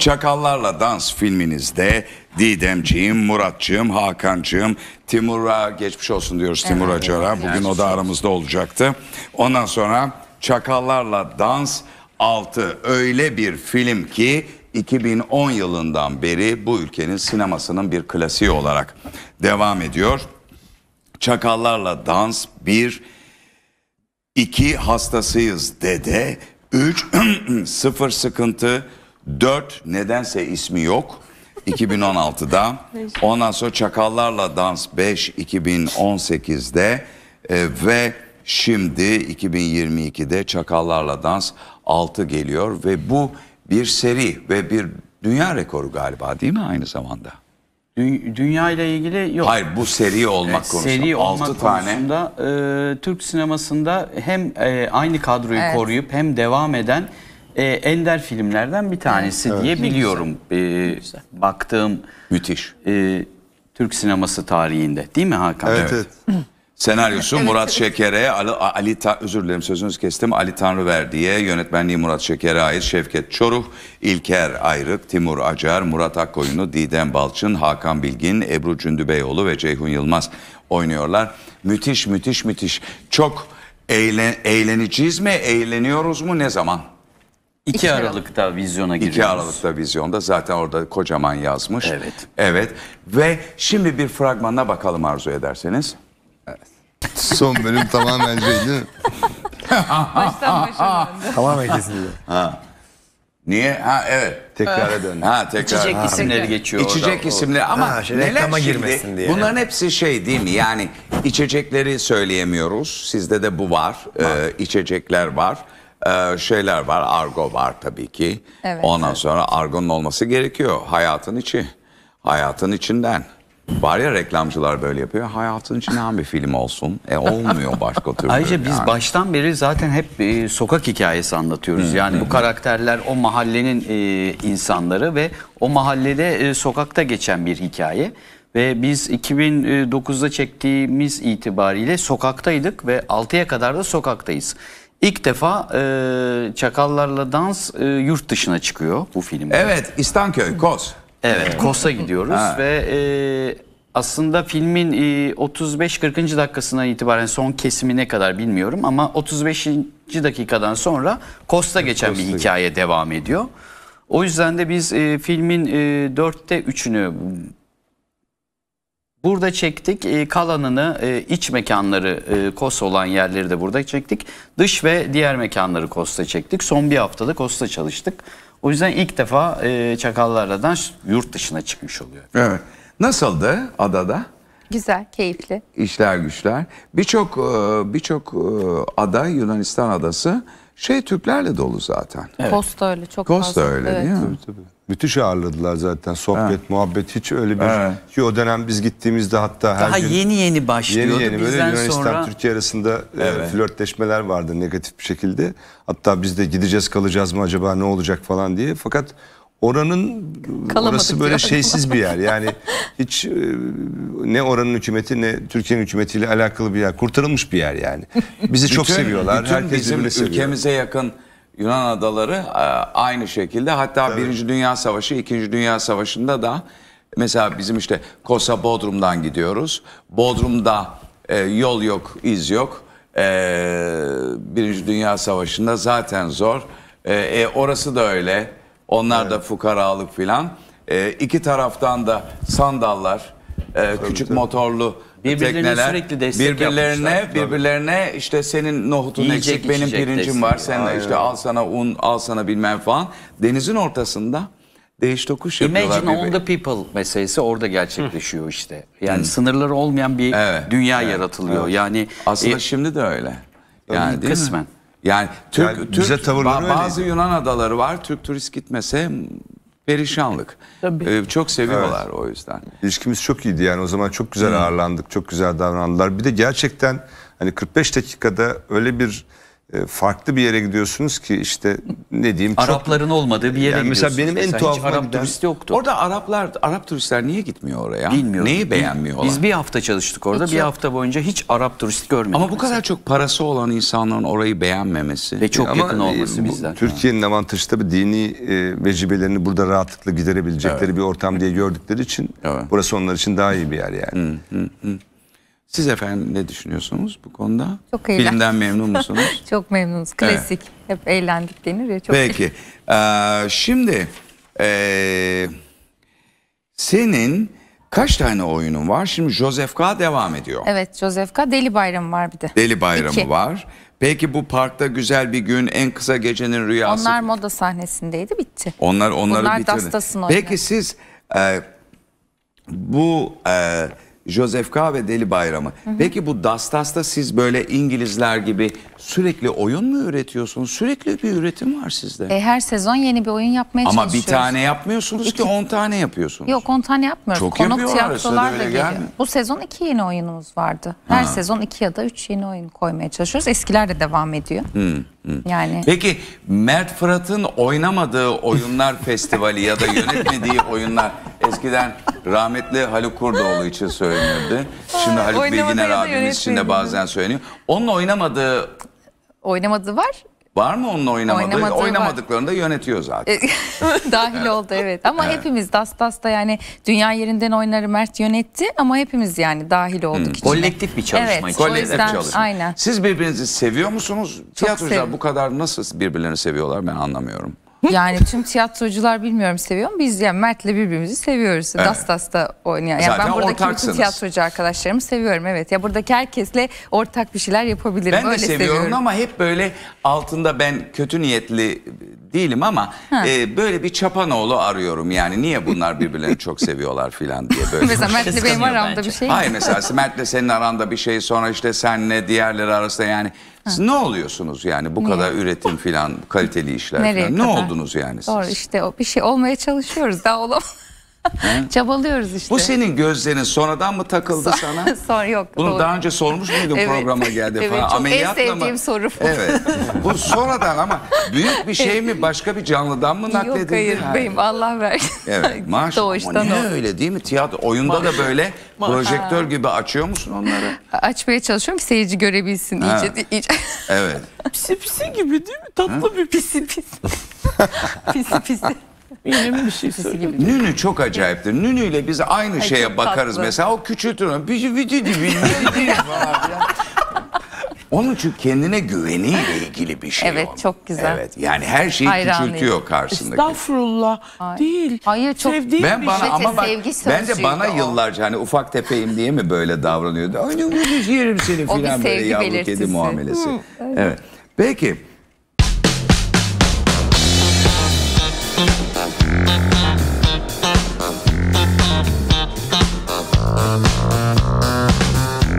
Çakallarla Dans filminizde Didemciğim, Muratcığım, Hakan'cığım, Timur'a geçmiş olsun diyoruz Timur evet, Acar'a. Bugün o da aramızda olacaktı. Ondan sonra Çakallarla Dans 6 öyle bir film ki 2010 yılından beri bu ülkenin sinemasının bir klasiği olarak devam ediyor. Çakallarla Dans 1, 2 hastasıyız dede, 3 sıfır sıkıntı, 4 nedense ismi yok. 2016'da. Ondan sonra Çakallarla Dans 5 2018'de e, ve şimdi 2022'de Çakallarla Dans 6 geliyor ve bu bir seri ve bir dünya rekoru galiba değil mi aynı zamanda? dünya ile ilgili yok. Hayır bu seri olmak evet, konusunda. Seri olmak 6 konusunda tane. E, Türk sinemasında hem e, aynı kadroyu evet. koruyup hem devam eden e, ender filmlerden bir tanesi evet. diye biliyorum. E, baktığım müthiş. E, Türk sineması tarihinde değil mi Hakan? Evet. evet. Senaryosu evet, Murat evet. Şeker'e, Ali, Ali Ta, özür dilerim sözünüzü kestim. Ali Tanrıverdi'ye, yönetmenliği Murat Şeker'e ait Şevket Çoruh, İlker Ayrık, Timur Acar, Murat Akkoyunlu, Didem Balçın, Hakan Bilgin, Ebru Cündübeyoğlu ve Ceyhun Yılmaz oynuyorlar. Müthiş, müthiş, müthiş. Çok eğlen, eğleneceğiz mi, eğleniyoruz mu, ne zaman? 2, Aralık'ta vizyona giriyoruz. 2 Aralık'ta vizyonda zaten orada kocaman yazmış. Evet. Evet ve şimdi bir fragmanına bakalım arzu ederseniz. Evet. Son bölüm tamamen şey değil mi? Baştan başa döndü. Tamamen kesildi. Ha. Niye? Ha evet. Tekrara dön. Ha tekrar. İçecek ha. isimleri geçiyor İçecek orada. isimleri ama ha, şey, neler şimdi? Girmesin diye. Bunların hepsi şey değil mi? Yani içecekleri söyleyemiyoruz. Sizde de bu var. var. Ee, içecekler var. Ee, şeyler var. Argo var tabii ki. Evet, Ondan evet. sonra argonun olması gerekiyor. Hayatın içi. Hayatın içinden. Var ya reklamcılar böyle yapıyor. Hayatın içinden bir film olsun. E olmuyor başka türlü. Ayrıca biz baştan beri zaten hep e, sokak hikayesi anlatıyoruz. yani bu karakterler o mahallenin e, insanları ve o mahallede e, sokakta geçen bir hikaye. Ve biz 2009'da çektiğimiz itibariyle sokaktaydık ve 6'ya kadar da sokaktayız. İlk defa e, Çakallarla Dans e, yurt dışına çıkıyor bu filmde. Evet İstanköy, Kos. Evet Kos'a gidiyoruz ve e, aslında filmin e, 35-40. dakikasına itibaren son kesimi ne kadar bilmiyorum ama 35. dakikadan sonra Kos'ta geçen bir hikaye devam ediyor. O yüzden de biz e, filmin e, dörtte üçünü Burada çektik. Ee, kalanını e, iç mekanları e, KOS olan yerleri de burada çektik. Dış ve diğer mekanları KOS'ta çektik. Son bir haftada KOS'ta çalıştık. O yüzden ilk defa e, Çakallarla'dan yurt dışına çıkmış oluyor. Evet. Nasıldı adada? Güzel, keyifli. İşler güçler. Birçok e, birçok ada Yunanistan adası şey Türklerle dolu zaten. Evet. Costa öyle çok Kos'ta fazla. öyle evet. değil mi? Tabii tabii. Müthiş ağırladılar zaten sohbet, evet. muhabbet hiç öyle bir ki o dönem biz gittiğimizde hatta her Daha gün yeni yeni başlıyordu. Yeni yeni Bizden böyle Yunanistan sonra... Türkiye arasında e, evet. flörtleşmeler vardı negatif bir şekilde. Hatta biz de gideceğiz kalacağız mı acaba ne olacak falan diye. Fakat oranın Kalamadık orası böyle yani. şeysiz bir yer. Yani hiç e, ne oranın hükümeti ne Türkiye'nin hükümetiyle alakalı bir yer. Kurtarılmış bir yer yani. Bizi çok bütün, seviyorlar. Bütün Herkes bizim ülkemize seviyor. yakın Yunan adaları e, aynı şekilde hatta evet. Birinci Dünya Savaşı, İkinci Dünya Savaşı'nda da mesela bizim işte Kosa Bodrum'dan gidiyoruz. Bodrum'da e, yol yok, iz yok. E, Birinci Dünya Savaşı'nda zaten zor. E, e orası da öyle. Onlar evet. da fukaralık filan. E, iki taraftan da sandallar, e, küçük tabii. motorlu birbirlerine tekneler sürekli destek birbirlerine birbirlerine işte senin nohutun Yiyecek, eksik benim pirincim var sen Aynen. işte al sana un al sana bilmem falan denizin ortasında değiş tokuş yapıyorlar. Imagine on the people meselesi orada gerçekleşiyor Hı. işte. Yani Hı. sınırları olmayan bir evet, dünya evet, yaratılıyor. Evet. Yani aslında e, şimdi de öyle. Yani değil kısmen. Mi? Yani Türk, yani bize tavırları bazı öyleydi. Yunan adaları var. Türk turist gitmese Perişanlık. Tabii. Ee, çok seviyorlar evet. o yüzden. İlişkimiz çok iyiydi yani o zaman çok güzel ağırlandık, çok güzel davrandılar. Bir de gerçekten hani 45 dakikada öyle bir e, farklı bir yere gidiyorsunuz ki işte ne diyeyim çok... Arapların olmadığı bir yere yani gidiyorsunuz. Mesela benim en tuhaf Arap giden... turisti yoktu. Orada Araplar Arap turistler niye gitmiyor oraya? Bilmiyorum. Neyi beğenmiyorlar? Biz bir hafta çalıştık orada. Hiç bir yok. hafta boyunca hiç Arap turisti görmedik. Ama bu mesela. kadar çok parası olan insanların orayı beğenmemesi ve çok Ama yakın e, olması e, bizden. Türkiye'nin avantajı tabii dini e, vecibelerini burada rahatlıkla giderebilecekleri evet. bir ortam diye gördükleri için evet. burası onlar için daha iyi bir yer yani. Hı, hı, hı. Siz efendim ne düşünüyorsunuz bu konuda? Çok eğlendik. Filmden memnun musunuz? çok memnunuz. Klasik. Evet. Hep eğlendik denir ya. Çok Peki. Ee, şimdi ee, senin kaç tane oyunun var? Şimdi Joseph K. devam ediyor. Evet Joseph K. Deli Bayramı var bir de. Deli Bayramı İki. var. Peki bu parkta güzel bir gün en kısa gecenin rüyası. Onlar moda sahnesindeydi bitti. Onlar onları Bunlar bitirdi. Dastas'ın oyunu. Peki siz e, bu e, Joseph K. ve Deli Bayramı. Hı hı. Peki bu Dastas'ta siz böyle İngilizler gibi sürekli oyun mu üretiyorsunuz? Sürekli bir üretim var sizde. E, her sezon yeni bir oyun yapmaya Ama çalışıyoruz. Ama bir tane yapmıyorsunuz iki. ki on tane yapıyorsunuz. Yok on tane yapmıyoruz. Çok Konuk tiyatrolar da geliyor. Yani. Bu sezon iki yeni oyunumuz vardı. Her ha. sezon iki ya da üç yeni oyun koymaya çalışıyoruz. Eskiler de devam ediyor. Hı. Hmm. Yani. Peki Mert Fırat'ın oynamadığı oyunlar festivali ya da yönetmediği oyunlar eskiden rahmetli Haluk Kurdoğlu için söylenirdi. Şimdi Haluk Oynamadığı Bilginer ya da abimiz için de bazen söyleniyor. Onun oynamadığı oynamadığı var. Var mı onun oynamadığı? Oynamadığı Oynamadıklarında var. yönetiyor zaten. E, dahil evet. oldu evet. Ama evet. hepimiz Das Das'ta yani dünya yerinden oynarı Mert yönetti ama hepimiz yani dahil olduk hmm. Kolektif bir çalışma. Evet, kolektif yüzden, çalışma. Aynen. Siz birbirinizi seviyor musunuz? Tiyatrocular bu kadar nasıl birbirlerini seviyorlar ben anlamıyorum. Yani tüm tiyatrocular bilmiyorum seviyor mu? Biz yani Mert'le birbirimizi seviyoruz. Evet. Dastas'ta oynayan. Yani ben buradaki bütün tiyatrocu arkadaşlarımı seviyorum evet. Ya buradaki herkesle ortak bir şeyler yapabilirim. Ben Öyle de seviyorum, seviyorum ama hep böyle altında ben kötü niyetli değilim ama e, böyle bir Çapanoğlu arıyorum yani. Niye bunlar birbirlerini çok seviyorlar filan diye böyle. mesela şey Mert'le benim aramda bir şey. Hayır mesela Mert'le senin aranda bir şey sonra işte senle diğerleri arasında yani. Siz ne oluyorsunuz yani bu Niye? kadar üretim filan kaliteli işler filan. Ne oldunuz yani siz? Doğru işte o bir şey olmaya çalışıyoruz daha olamaz. Çabalıyoruz işte. Bu senin gözlerin sonradan mı takıldı sana? Sor yok. Bunu doğru. daha önce sormuş muydun evet. programa geldi evet, Çok en sevdiğim soru bu. Evet. Bu sonradan ama büyük bir şey mi başka bir canlıdan mı nakledildi? Yok hayır yani? benim Allah ver. Evet maşallah. Doğuştan niye o. öyle değil mi? Tiyatro oyunda Maş. da böyle Maş. projektör gibi açıyor musun onları? Açmaya çalışıyorum ki seyirci görebilsin ha. iyice. iyice. Evet. pisi pisi gibi değil mi? Tatlı ha? bir pisi pisi. pisi pisi. Benim bir şey söyleyeyim. Nünü çok acayiptir. Nünü ile biz aynı Ay, şeye bakarız tatlı. mesela. O küçültür. Bici şey, bici şey, şey, Onun için kendine güveniyle ilgili bir şey. Evet onun. çok güzel. Evet yani her şeyi Hayranlıyım. küçültüyor karşısındaki. Estağfurullah değil. Hayır çok sevdiğim ben bana, şey. Ama bak, ben de bana o. yıllarca hani ufak tepeyim diye mi böyle davranıyordu? Aynı bu yerim senin filan böyle yavru kedi muamelesi. Hı, evet. evet. Peki.